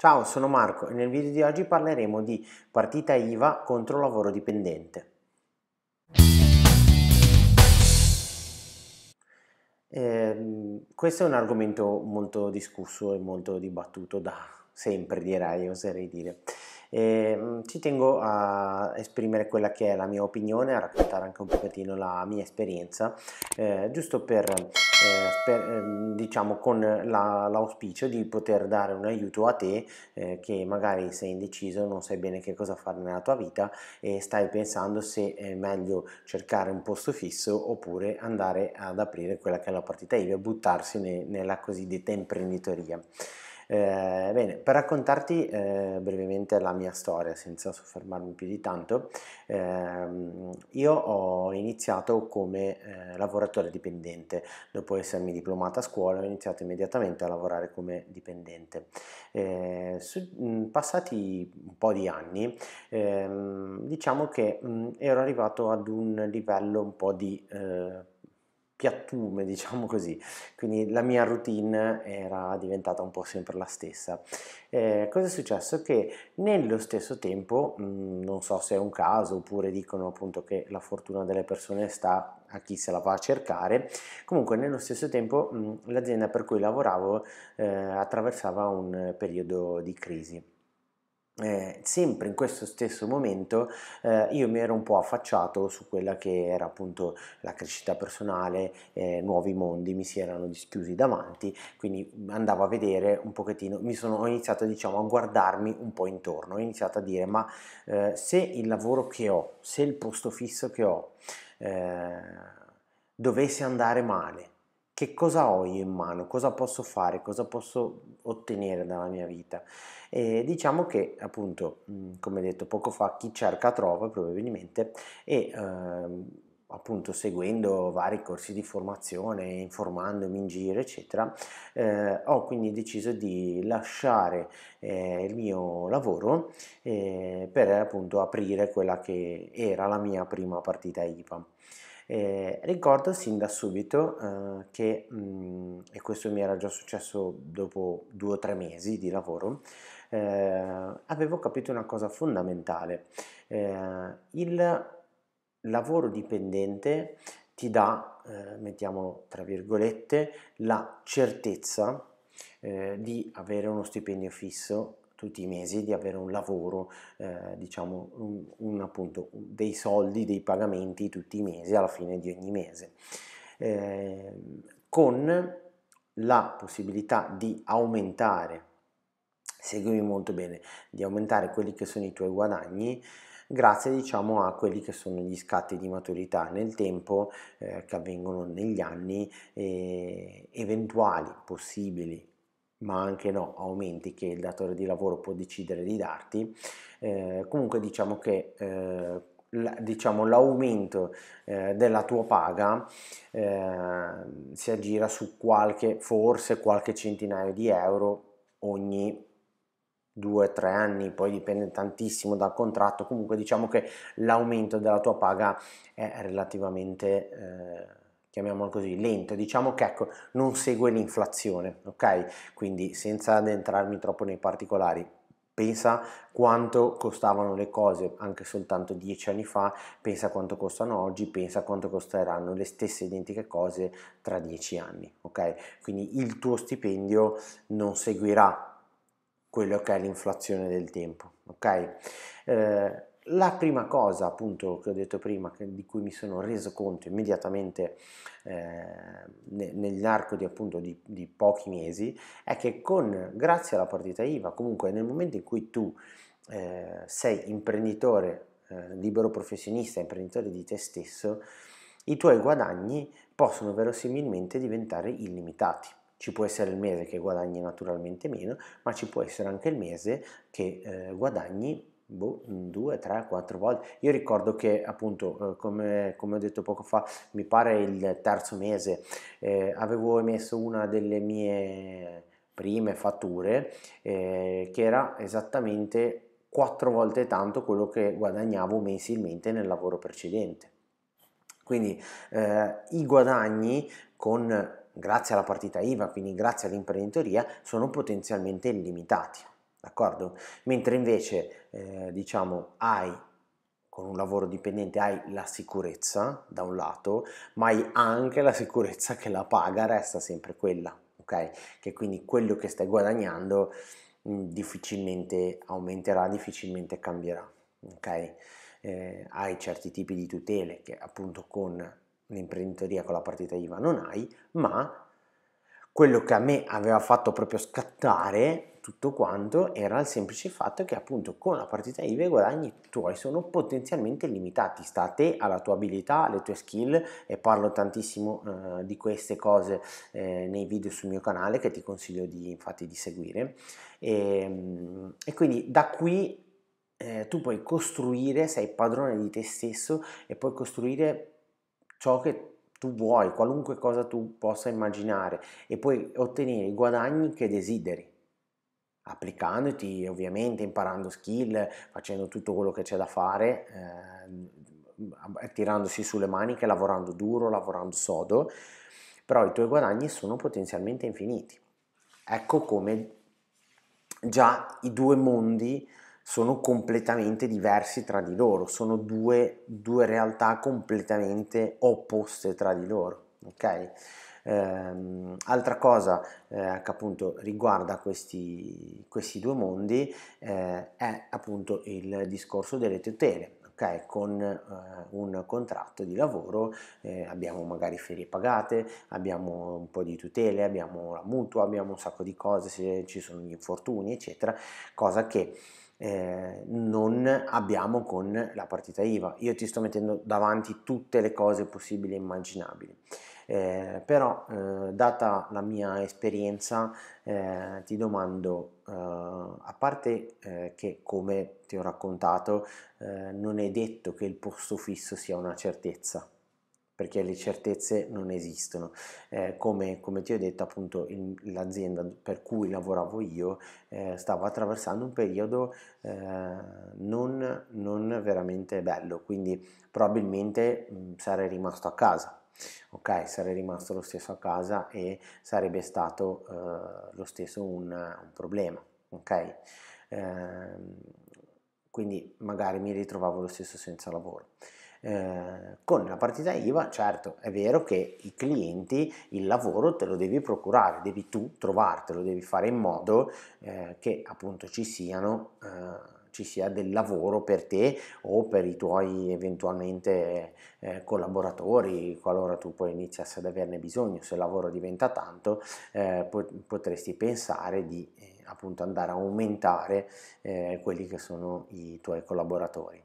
Ciao, sono Marco e nel video di oggi parleremo di partita IVA contro lavoro dipendente. Eh, questo è un argomento molto discusso e molto dibattuto da sempre, direi, oserei dire. E, ehm, ci tengo a esprimere quella che è la mia opinione, a raccontare anche un pochettino la mia esperienza, eh, giusto per, eh, per, ehm, diciamo, con la, l'auspicio di poter dare un aiuto a te eh, che magari sei indeciso, non sai bene che cosa fare nella tua vita e stai pensando se è meglio cercare un posto fisso oppure andare ad aprire quella che è la partita IVA e buttarsi ne, nella cosiddetta imprenditoria. Eh, bene, per raccontarti eh, brevemente la mia storia, senza soffermarmi più di tanto, ehm, io ho iniziato come eh, lavoratore dipendente. Dopo essermi diplomata a scuola, ho iniziato immediatamente a lavorare come dipendente. Eh, su, mh, mm, passati un po' di anni, ehm, diciamo che mh, mm, ero arrivato ad un livello un po' di eh, piattume, diciamo così, quindi la mia routine era diventata un po' sempre la stessa. Eh, cosa è successo? Che nello stesso tempo, mh, mm, non so se è un caso oppure dicono appunto che la fortuna delle persone sta a chi se la va a cercare, comunque nello stesso tempo mh, mm, l'azienda per cui lavoravo eh, attraversava un periodo di crisi eh, sempre in questo stesso momento eh, io mi ero un po' affacciato su quella che era appunto la crescita personale, eh, nuovi mondi mi si erano dischiusi davanti, quindi andavo a vedere un pochettino, mi sono, ho iniziato diciamo a guardarmi un po' intorno, ho iniziato a dire ma eh, se il lavoro che ho, se il posto fisso che ho eh, dovesse andare male, che cosa ho io in mano, cosa posso fare, cosa posso ottenere dalla mia vita. E diciamo che appunto, mhmm, come detto poco fa, chi cerca trova probabilmente e eh, appunto seguendo vari corsi di formazione, informandomi in giro, eccetera, eh, ho quindi deciso di lasciare eh, il mio lavoro eh, per appunto aprire quella che era la mia prima partita IPA. Eh, ricordo sin da subito eh, che, mh, mm, e questo mi era già successo dopo due o tre mesi di lavoro, eh, avevo capito una cosa fondamentale. Eh, il lavoro dipendente ti dà, eh, mettiamo tra virgolette, la certezza eh, di avere uno stipendio fisso tutti i mesi di avere un lavoro, eh, diciamo un, un, appunto, dei soldi, dei pagamenti tutti i mesi alla fine di ogni mese, eh, con la possibilità di aumentare, seguimi molto bene, di aumentare quelli che sono i tuoi guadagni grazie diciamo a quelli che sono gli scatti di maturità nel tempo eh, che avvengono negli anni e eh, eventuali possibili ma anche no, aumenti che il datore di lavoro può decidere di darti. Eh, comunque diciamo che eh, la, diciamo, l'aumento eh, della tua paga eh, si aggira su qualche, forse qualche centinaio di euro ogni due o tre anni, poi dipende tantissimo dal contratto, comunque diciamo che l'aumento della tua paga è relativamente eh, chiamiamolo così, lento, diciamo che ecco, non segue l'inflazione, ok? Quindi senza addentrarmi troppo nei particolari, pensa quanto costavano le cose anche soltanto dieci anni fa, pensa quanto costano oggi, pensa quanto costeranno le stesse identiche cose tra dieci anni, ok? Quindi il tuo stipendio non seguirà quello che è l'inflazione del tempo, ok? Eh, la prima cosa appunto che ho detto prima, che, di cui mi sono reso conto immediatamente eh, nell'arco di, appunto, di, di, pochi mesi, è che con, grazie alla partita IVA, comunque nel momento in cui tu eh, sei imprenditore, eh, libero professionista, imprenditore di te stesso, i tuoi guadagni possono verosimilmente diventare illimitati. Ci può essere il mese che guadagni naturalmente meno, ma ci può essere anche il mese che eh, guadagni boh, due, tre, quattro volte. Io ricordo che appunto, eh, come, come, ho detto poco fa, mi pare il terzo mese, eh, avevo emesso una delle mie prime fatture eh, che era esattamente quattro volte tanto quello che guadagnavo mensilmente nel lavoro precedente. Quindi eh, i guadagni con, grazie alla partita IVA, quindi grazie all'imprenditoria, sono potenzialmente illimitati d'accordo? Mentre invece, eh, diciamo, hai con un lavoro dipendente hai la sicurezza da un lato, ma hai anche la sicurezza che la paga resta sempre quella, ok? Che quindi quello che stai guadagnando mh, mm, difficilmente aumenterà, difficilmente cambierà, ok? Eh, hai certi tipi di tutele che appunto con l'imprenditoria, con la partita IVA non hai, ma quello che a me aveva fatto proprio scattare tutto quanto era il semplice fatto che appunto con la partita IVA i guadagni tuoi sono potenzialmente limitati, sta a te, alla tua abilità, alle tue skill e parlo tantissimo eh, di queste cose eh, nei video sul mio canale che ti consiglio di, infatti di seguire e, ehm, e quindi da qui eh, tu puoi costruire, sei padrone di te stesso e puoi costruire ciò che tu vuoi, qualunque cosa tu possa immaginare e puoi ottenere i guadagni che desideri applicandoti ovviamente imparando skill, facendo tutto quello che c'è da fare, eh, tirandosi sulle maniche, lavorando duro, lavorando sodo, però i tuoi guadagni sono potenzialmente infiniti. Ecco come già i due mondi sono completamente diversi tra di loro, sono due, due realtà completamente opposte tra di loro, ok? Eh, altra cosa eh, che appunto riguarda questi, questi due mondi eh, è appunto il discorso delle tutele. Okay, con eh, un contratto di lavoro eh, abbiamo magari ferie pagate, abbiamo un po' di tutele, abbiamo la mutua, abbiamo un sacco di cose, se ci sono gli infortuni, eccetera, cosa che eh, non abbiamo con la partita IVA. Io ti sto mettendo davanti tutte le cose possibili e immaginabili eh, però eh, data la mia esperienza eh, ti domando, eh, a parte eh, che come ti ho raccontato eh, non è detto che il posto fisso sia una certezza, perché le certezze non esistono. Eh, come, come, ti ho detto, appunto, l'azienda per cui lavoravo io eh, stava attraversando un periodo eh, non, non, veramente bello, quindi probabilmente mh, mm, sarei rimasto a casa ok? Sarei rimasto lo stesso a casa e sarebbe stato eh, lo stesso un, un problema, ok? Eh, quindi magari mi ritrovavo lo stesso senza lavoro. Eh, con la partita IVA, certo, è vero che i clienti, il lavoro te lo devi procurare, devi tu trovartelo, devi fare in modo eh, che appunto ci siano eh, ci sia del lavoro per te o per i tuoi eventualmente eh, collaboratori, qualora tu poi iniziassi ad averne bisogno, se il lavoro diventa tanto, eh, potresti pensare di eh, appunto andare a aumentare eh, quelli che sono i tuoi collaboratori.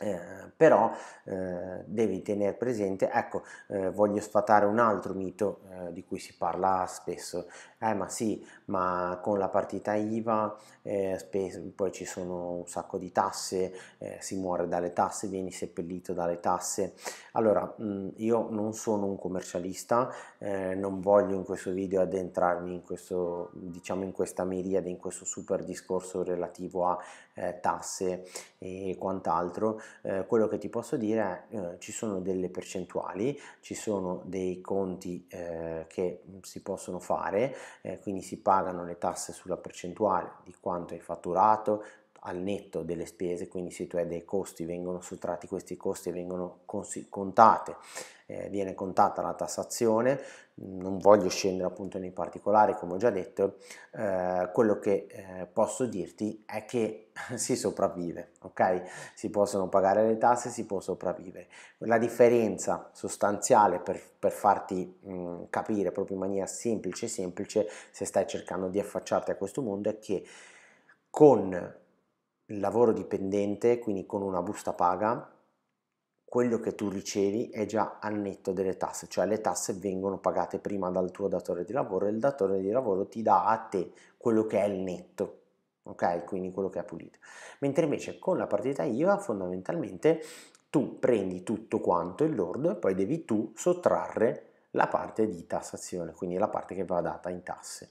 Eh, però eh, devi tenere presente, ecco, eh, voglio sfatare un altro mito eh, di cui si parla spesso, eh ma sì, ma con la partita IVA eh, spesso, poi ci sono un sacco di tasse, eh, si muore dalle tasse, vieni seppellito dalle tasse. Allora, mh, mm, io non sono un commercialista, non voglio in questo video addentrarmi in questo, diciamo, in questa miriade, in questo super discorso relativo a tasse e quant'altro eh, quello che ti posso dire è eh, ci sono delle percentuali, ci sono dei conti eh, che mm, si possono fare, eh, quindi si pagano le tasse sulla percentuale di quanto hai fatturato, al netto delle spese, quindi se tu hai dei costi vengono sottratti questi costi, e vengono contate, eh, viene contata la tassazione, non voglio scendere appunto nei particolari come ho già detto, eh, quello che eh, posso dirti è che si sopravvive, ok? Si possono pagare le tasse, si può sopravvivere. La differenza sostanziale per, per farti mh, mm, capire proprio in maniera semplice, semplice, se stai cercando di affacciarti a questo mondo è che con lavoro dipendente, quindi con una busta paga, quello che tu ricevi è già al netto delle tasse, cioè le tasse vengono pagate prima dal tuo datore di lavoro e il datore di lavoro ti dà a te quello che è il netto, ok? Quindi quello che è pulito. Mentre invece con la partita IVA fondamentalmente tu prendi tutto quanto il lordo e poi devi tu sottrarre la parte di tassazione, quindi la parte che va data in tasse.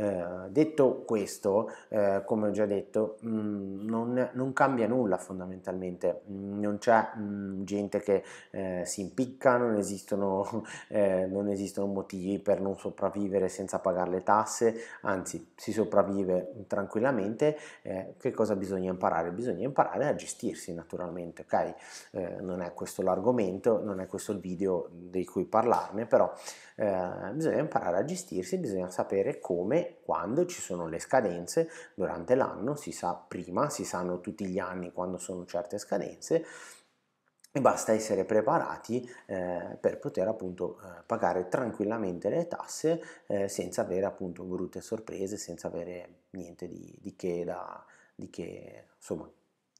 Eh, detto questo, eh, come ho già detto, mh, mm, non, non, cambia nulla fondamentalmente, mh, mm, non c'è mh, mm, gente che eh, si impicca, non esistono, eh, non esistono motivi per non sopravvivere senza pagare le tasse, anzi si sopravvive tranquillamente. Eh, che cosa bisogna imparare? Bisogna imparare a gestirsi naturalmente, ok? non è questo l'argomento, non è questo il video di cui parlarne, però bisogna imparare a gestirsi, bisogna sapere come quando ci sono le scadenze durante l'anno, si sa prima, si sanno tutti gli anni quando sono certe scadenze e basta essere preparati eh, per poter appunto eh, pagare tranquillamente le tasse eh, senza avere appunto brutte sorprese, senza avere niente di, di che da di che insomma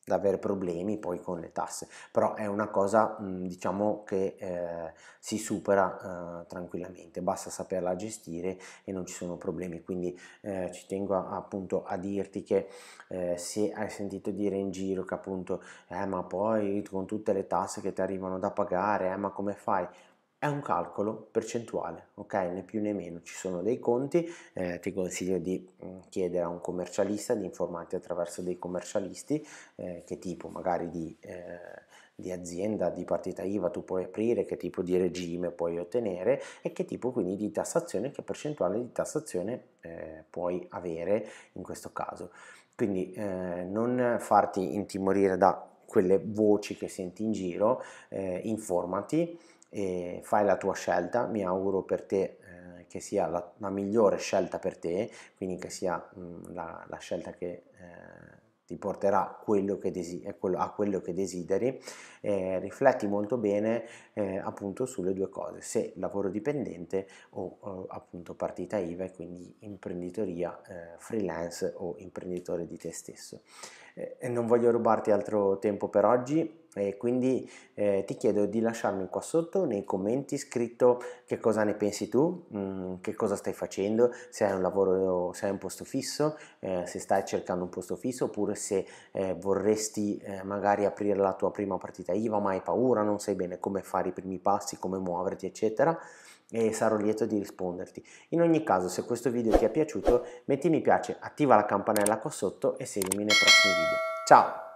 da avere problemi poi con le tasse, però è una cosa diciamo che eh, si supera eh, tranquillamente, basta saperla gestire e non ci sono problemi, quindi eh, ci tengo a, appunto a dirti che eh, se hai sentito dire in giro che appunto eh, ma poi con tutte le tasse che ti arrivano da pagare, eh, ma come fai? è un calcolo percentuale, ok? Né più né meno, ci sono dei conti, eh, ti consiglio di mm, chiedere a un commercialista, di informarti attraverso dei commercialisti, eh, che tipo magari di, eh, di, azienda, di partita IVA tu puoi aprire, che tipo di regime puoi ottenere e che tipo quindi di tassazione, che percentuale di tassazione eh, puoi avere in questo caso. Quindi eh, non farti intimorire da quelle voci che senti in giro, eh, informati e fai la tua scelta, mi auguro per te eh, che sia la, la, migliore scelta per te, quindi che sia mh, mm, la, la, scelta che eh, ti porterà quello che desi- eh, quello, a quello che desideri, eh, rifletti molto bene eh, appunto sulle due cose, se lavoro dipendente o appunto partita IVA e quindi imprenditoria eh, freelance o imprenditore di te stesso. non voglio rubarti altro tempo per oggi, e quindi eh, ti chiedo di lasciarmi qua sotto nei commenti scritto che cosa ne pensi tu, mh, mm, che cosa stai facendo, se hai un lavoro, se hai un posto fisso, eh, se stai cercando un posto fisso oppure se eh, vorresti eh, magari aprire la tua prima partita IVA ma hai paura, non sai bene come fare i primi passi, come muoverti eccetera e sarò lieto di risponderti. In ogni caso se questo video ti è piaciuto metti mi piace, attiva la campanella qua sotto e seguimi nei prossimi video. Ciao!